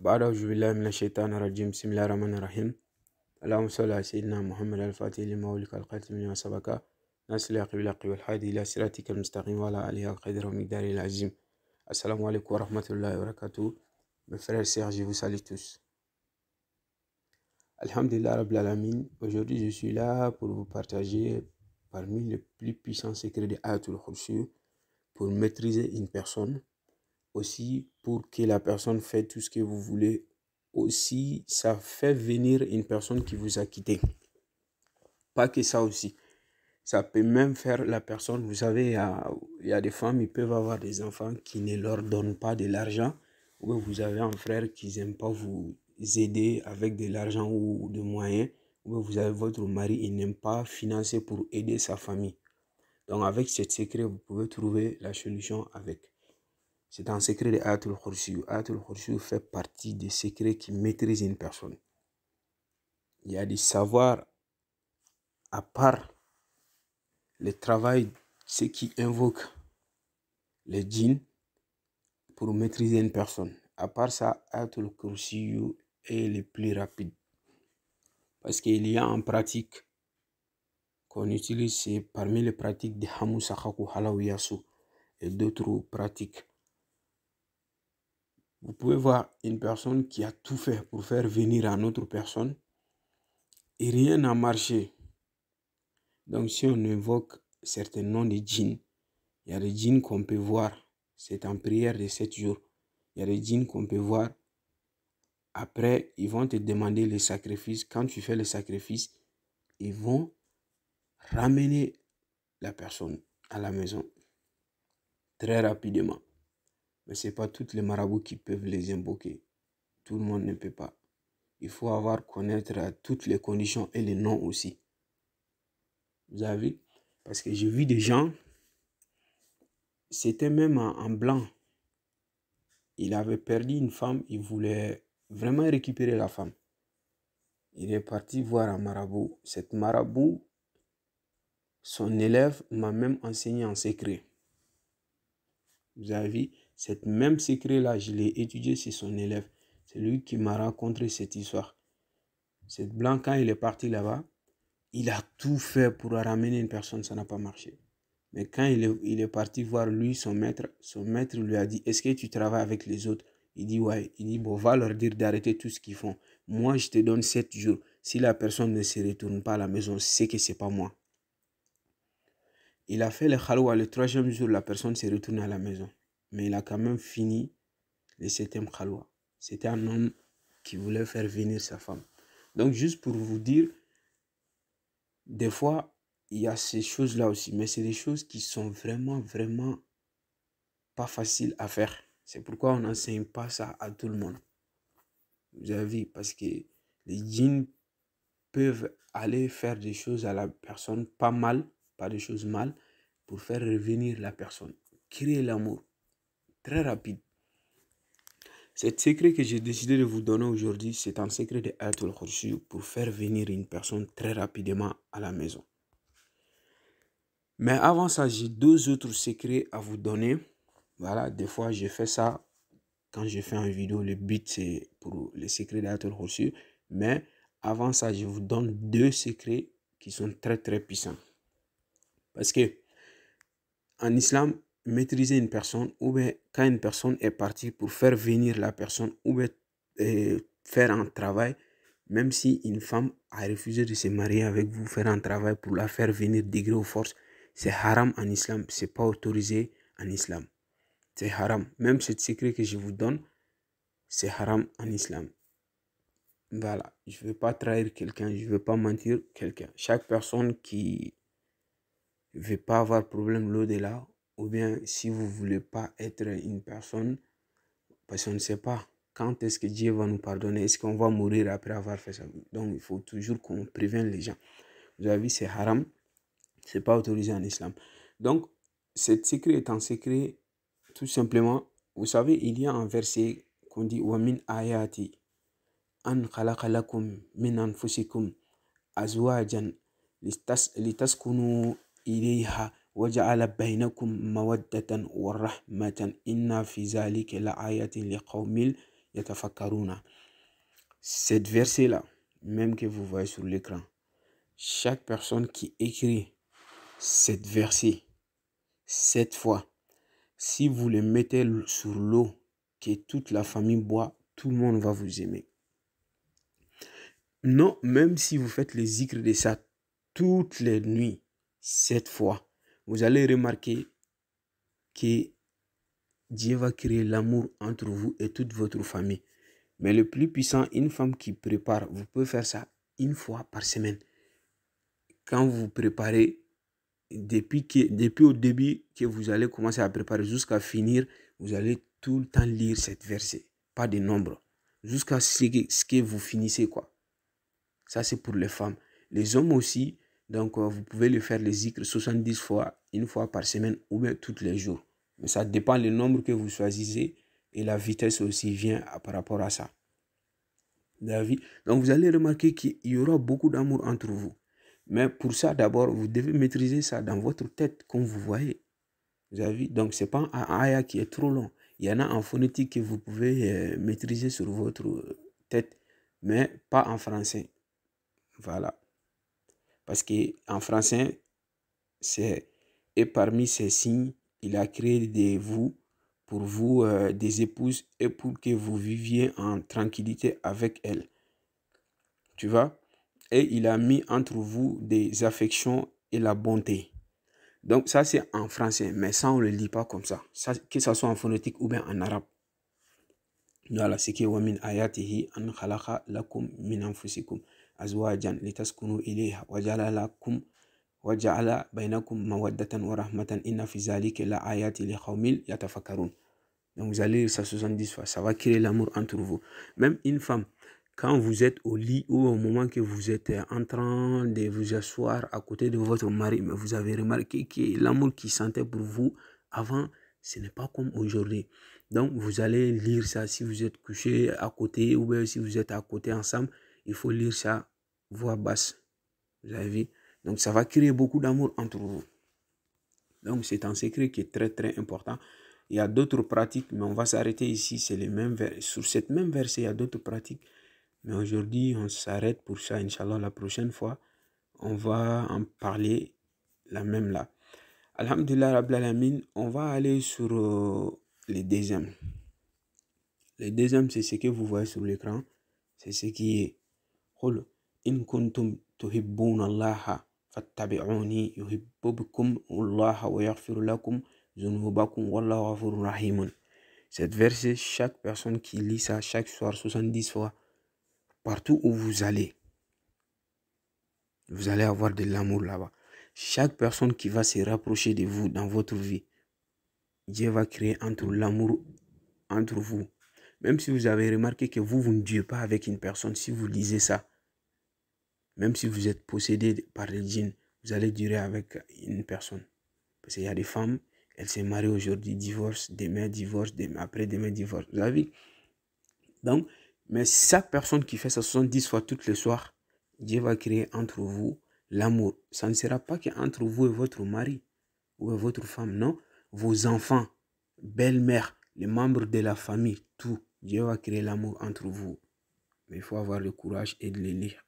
بعد أعوذ بالله من الشيطان الرجيم بسم الله الرحمن الرحيم اللهم صل على سيدنا محمد الفاتح لما ولك القاتل من سبق ناس العقل بالحق والحادي إلى صراطك المستقيم وعلى آله القدر ومقدار العزيم السلام عليكم ورحمة الله وبركاته من فرير et sœurs, je vous salue tous. Alhamdulillah Rabbil Alamin, aujourd'hui je suis là pour vous partager parmi les plus puissants secrets de Ayatul Khursu pour maîtriser une personne aussi pour que la personne fait tout ce que vous voulez aussi ça fait venir une personne qui vous a quitté pas que ça aussi ça peut même faire la personne vous savez il y a, des femmes ils peuvent avoir des enfants qui ne leur donnent pas de l'argent ou vous avez un frère qui n'aime pas vous aider avec de l'argent ou de moyens ou vous avez votre mari il n'aime pas financer pour aider sa famille donc avec ce secret vous pouvez trouver la solution avec c'est un secret de Atul Khursiou. Atul Khursiou fait partie des secrets qui maîtrisent une personne. Il y a des savoirs à part le travail, ce qui invoque les djinns pour maîtriser une personne. À part ça, Atul Khursu est le plus rapide. Parce qu'il y a en pratique qu'on utilise, c'est parmi les pratiques de Hamu Halawiyasu et d'autres pratiques vous pouvez voir une personne qui a tout fait pour faire venir à autre personne et rien n'a marché. Donc si on invoque certains noms de djinns, il y a des djinns qu'on peut voir, c'est en prière de sept jours. Il y a des djinns qu'on peut voir. Après, ils vont te demander les sacrifices. Quand tu fais le sacrifice, ils vont ramener la personne à la maison très rapidement. Mais ce n'est pas tous les marabouts qui peuvent les invoquer. Tout le monde ne peut pas. Il faut avoir connaître euh, toutes les conditions et les noms aussi. Vous avez Parce que j'ai vu des gens, c'était même en blanc. Il avait perdu une femme, il voulait vraiment récupérer la femme. Il est parti voir un marabout. Cette marabout, son élève m'a même enseigné en secret. Vous avez vu cet même secret-là, je l'ai étudié chez son élève. C'est lui qui m'a raconté cette histoire. Cette blanc, quand il est parti là-bas, il a tout fait pour ramener une personne, ça n'a pas marché. Mais quand il est, parti voir lui, son maître, son maître lui a dit, est-ce que tu travailles avec les autres Il dit, ouais. Il dit, bon, va leur dire d'arrêter tout ce qu'ils font. Moi, je te donne sept jours. Si la personne ne se retourne pas à la maison, c'est que c'est pas moi. Il a fait le khalwa. Le troisième jour, la personne s'est retournée à la maison mais il a quand même fini le septième khalwa. C'était un homme qui voulait faire venir sa femme. Donc, juste pour vous dire, des fois, il y a ces choses-là aussi, mais c'est des choses qui sont vraiment, vraiment pas faciles à faire. C'est pourquoi on n'enseigne pas ça à tout le monde. Vous avez vu, parce que les djinns peuvent aller faire des choses à la personne, pas mal, pas des choses mal, pour faire revenir la personne. Créer l'amour très rapide. Cet secret que j'ai décidé de vous donner aujourd'hui, c'est un secret de reçu pour faire venir une personne très rapidement à la maison. Mais avant ça, j'ai deux autres secrets à vous donner. Voilà, des fois, je fais ça quand je fais une vidéo. Le but, c'est pour les secrets reçu Mais avant ça, je vous donne deux secrets qui sont très, très puissants. Parce que en islam, maîtriser une personne ou bien quand une personne est partie pour faire venir la personne ou bien euh, faire un travail, même si une femme a refusé de se marier avec vous, faire un travail pour la faire venir degré ou force, c'est haram en islam, c'est pas autorisé en islam. C'est haram. Même ce secret que je vous donne, c'est haram en islam. Voilà, je ne veux pas trahir quelqu'un, je ne veux pas mentir quelqu'un. Chaque personne qui ne veut pas avoir problème l'au-delà, ou bien si vous ne voulez pas être une personne, parce qu'on ne sait pas quand est-ce que Dieu va nous pardonner, est-ce qu'on va mourir après avoir fait ça. Donc il faut toujours qu'on prévienne les gens. Vous avez vu, c'est haram, c'est pas autorisé en islam. Donc, cette secret est un secret, tout simplement, vous savez, il y a un verset qu'on dit min ayati an khalaqalakum min anfusikum azwajan litaskunu ilayha cette verset-là, même que vous voyez sur l'écran, chaque personne qui écrit cette verset, cette fois, si vous le mettez sur l'eau que toute la famille boit, tout le monde va vous aimer. Non, même si vous faites les zikr de ça toutes les nuits, cette fois, vous allez remarquer que Dieu va créer l'amour entre vous et toute votre famille. Mais le plus puissant, une femme qui prépare, vous pouvez faire ça une fois par semaine. Quand vous préparez, depuis, que, depuis au début que vous allez commencer à préparer jusqu'à finir, vous allez tout le temps lire cette verset, pas de nombre, jusqu'à ce que, ce que vous finissez. quoi. Ça, c'est pour les femmes. Les hommes aussi, donc, euh, vous pouvez le faire les zikr 70 fois, une fois par semaine ou bien tous les jours. Mais ça dépend le nombre que vous choisissez et la vitesse aussi vient par rapport à ça. David. Donc, vous allez remarquer qu'il y aura beaucoup d'amour entre vous. Mais pour ça, d'abord, vous devez maîtriser ça dans votre tête, comme vous voyez. Vous Donc, ce n'est pas un aya qui est trop long. Il y en a en phonétique que vous pouvez euh, maîtriser sur votre tête, mais pas en français. Voilà. Parce en français, c'est et parmi ces signes, il a créé des vous, pour vous euh, des épouses et pour que vous viviez en tranquillité avec elles. Tu vois Et il a mis entre vous des affections et la bonté. Donc ça c'est en français, mais ça on ne le lit pas comme ça. que ça soit en phonétique ou bien en arabe. Voilà, c'est que min ayatihi an lakum min anfusikum. Donc vous allez lire ça 70 fois. Ça va créer l'amour entre vous. Même une femme, quand vous êtes au lit ou au moment que vous êtes en train de vous asseoir à côté de votre mari, mais vous avez remarqué que l'amour qu'il sentait pour vous avant, ce n'est pas comme aujourd'hui. Donc vous allez lire ça si vous êtes couché à côté ou bien si vous êtes à côté ensemble il faut lire ça voix basse. Vous avez vu Donc, ça va créer beaucoup d'amour entre vous. Donc, c'est un secret qui est très, très important. Il y a d'autres pratiques, mais on va s'arrêter ici. C'est les mêmes Sur cette même verset, il y a d'autres pratiques. Mais aujourd'hui, on s'arrête pour ça. Inch'Allah, la prochaine fois, on va en parler la même là. Alhamdulillah, Lamine, on va aller sur le euh, les deuxièmes. Les deuxièmes, c'est ce que vous voyez sur l'écran. C'est ce qui est الله فاتبعوني الله لكم والله رحيم Cette verset, chaque personne qui lit ça chaque soir 70 fois, partout où vous allez, vous allez avoir de l'amour là-bas. Chaque personne qui va se rapprocher de vous dans votre vie, Dieu va créer entre l'amour entre vous même si vous avez remarqué que vous, vous ne dieu pas avec une personne, si vous lisez ça, même si vous êtes possédé par le djinns, vous allez durer avec une personne. Parce qu'il y a des femmes, elles se marient aujourd'hui, divorcent, demain divorcent, après demain divorcent. Vous avez Donc, mais chaque personne qui fait ça 70 fois toutes les soirs, Dieu va créer entre vous l'amour. Ça ne sera pas qu'entre vous et votre mari ou votre femme, non. Vos enfants, belle-mère, les membres de la famille, tout. Dieu va créer l'amour entre vous. Mais il faut avoir le courage et de le lire.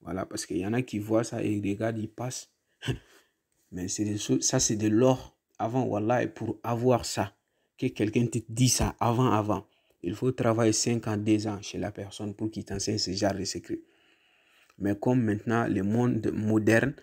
Voilà, parce qu'il y en a qui voient ça et ils regardent, ils passent. Mais ça, c'est de l'or. Avant, voilà, et pour avoir ça, que quelqu'un te dit ça avant, avant, il faut travailler 5 ans, 10 ans chez la personne pour qu'il t'enseigne ce genre de secret. Mais comme maintenant, le monde moderne,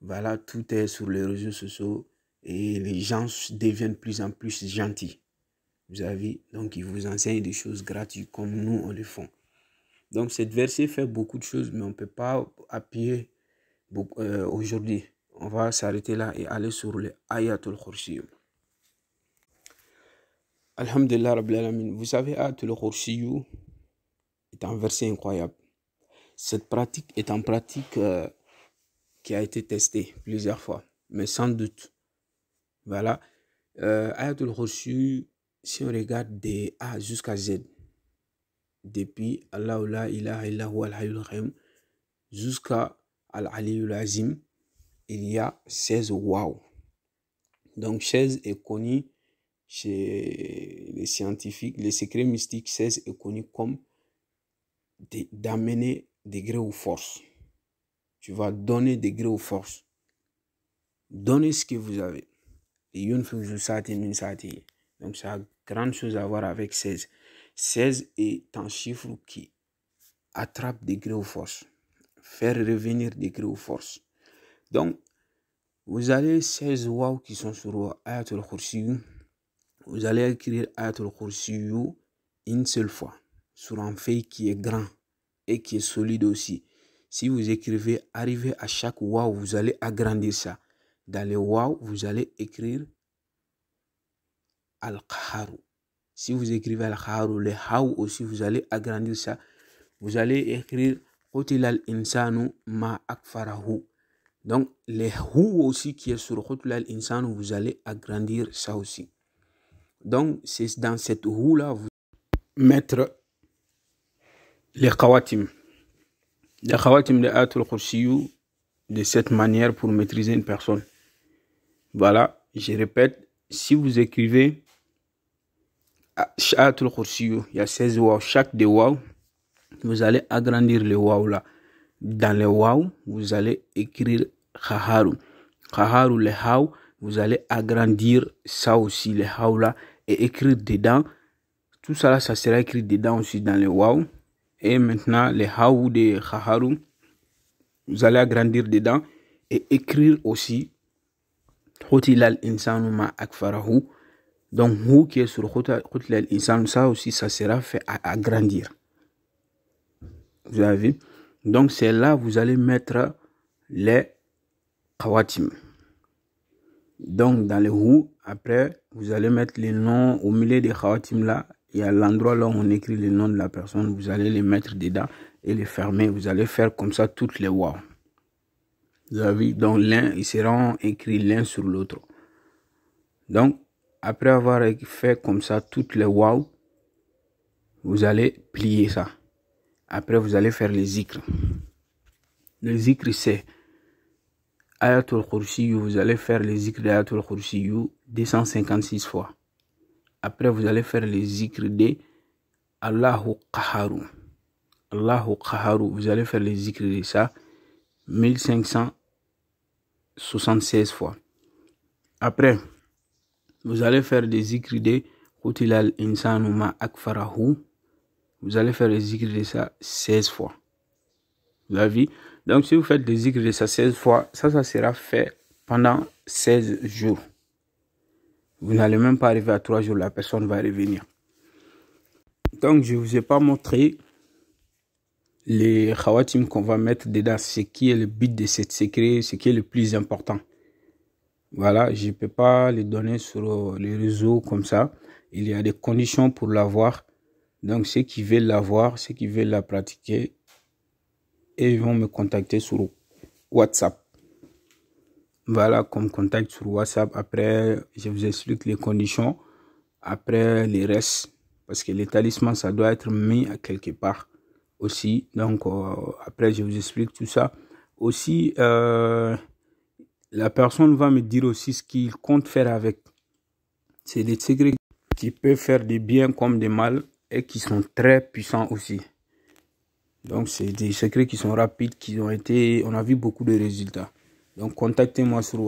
voilà, tout est sur les réseaux sociaux et les gens deviennent plus en plus gentils. Vous avez donc il vous enseigne des choses gratuites comme nous on le font. Donc cette verset fait beaucoup de choses, mais on peut pas appuyer euh, aujourd'hui. On va s'arrêter là et aller sur le Ayatul Khursi. Alhamdulillah Rabbil Alamin. Vous savez, Ayatul Khursi est un verset incroyable. Cette pratique est en pratique euh, qui a été testée plusieurs fois, mais sans doute. Voilà. Euh, Ayatul si on regarde de A jusqu'à Z, depuis Allah la ilaha illahu al jusqu'à Al-Aliyul Azim, il y a 16 wow. Donc 16 est connu chez les scientifiques, les secrets mystiques 16 est connu comme d'amener degré ou force. Tu vas donner degré ou force. Donnez ce que vous avez. Et une fois que vous donc ça a grande chose à voir avec 16. 16 est un chiffre qui attrape degré ou force. Faire revenir degré ou force. Donc, vous allez 16 wow qui sont sur Ayatul Kursiyu. Vous allez écrire Ayatul Kursiyu une seule fois sur un feuille qui est grand et qui est solide aussi. Si vous écrivez, arrivez à chaque waouh, vous allez agrandir ça. Dans les wow vous allez écrire Al-Qaharu. Si vous écrivez al kharu le Haou aussi, vous allez agrandir ça. Vous allez écrire insanu ma akfarahu. Donc, le Hou aussi qui est sur le al-Insanu, vous allez agrandir ça aussi. Donc, c'est dans cette Hou-là, vous mettre les Khawatim. Les Khawatim de Atul de cette manière pour maîtriser une personne. Voilà, je répète, si vous écrivez il y a 16 waouh. Chaque des waouh, vous allez agrandir les waouh là. Dans les waouh, vous allez écrire Khaharu. Khaharu, les haou, vous allez agrandir ça aussi, les haou là, et écrire dedans. Tout ça là, ça sera écrit dedans aussi dans les waouh. Et maintenant, les haou de Khaharu, vous allez agrandir dedans et écrire aussi. Hotilal insanu akfarahu. Donc, vous qui est sur ça aussi, ça sera fait à grandir. Vous avez vu Donc, c'est là vous allez mettre les kawatim. Donc, dans le roues, après, vous allez mettre les noms au milieu des Khawatim là. Il y a l'endroit là où on écrit les noms de la personne. Vous allez les mettre dedans et les fermer. Vous allez faire comme ça toutes les wa ». Vous avez Donc, l'un, ils seront écrits l'un sur l'autre. Donc, après avoir fait comme ça toutes les wow, vous allez plier ça. Après, vous allez faire les zikr. Les zikr, c'est Ayatul Khursiyu. Vous allez faire les zikr d'Ayatul Khursiyu 256 fois. Après, vous allez faire les zikr de Allahu Qaharu. Allahu Qaharu. Vous allez faire les zikr de ça 1576 fois. Après, vous allez faire des zikri Kutilal Akfarahu. Vous allez faire des ça 16 fois. Vous avez vu Donc, si vous faites des zikri ça 16 fois, ça, ça sera fait pendant 16 jours. Vous n'allez même pas arriver à 3 jours, la personne va revenir. Donc, je ne vous ai pas montré les khawatim qu'on va mettre dedans, ce qui est le but de cette secret, ce qui est le plus important. Voilà, je ne peux pas les donner sur euh, les réseaux comme ça. Il y a des conditions pour l'avoir. Donc, ceux qui veulent l'avoir, ceux qui veulent la pratiquer, ils vont me contacter sur WhatsApp. Voilà, comme contact sur WhatsApp. Après, je vous explique les conditions. Après, les restes. Parce que les ça doit être mis à quelque part aussi. Donc, euh, après, je vous explique tout ça. Aussi, euh, la personne va me dire aussi ce qu'il compte faire avec. C'est des secrets qui peuvent faire des bien comme des mal et qui sont très puissants aussi. Donc, c'est des secrets qui sont rapides, qui ont été, on a vu beaucoup de résultats. Donc, contactez-moi sur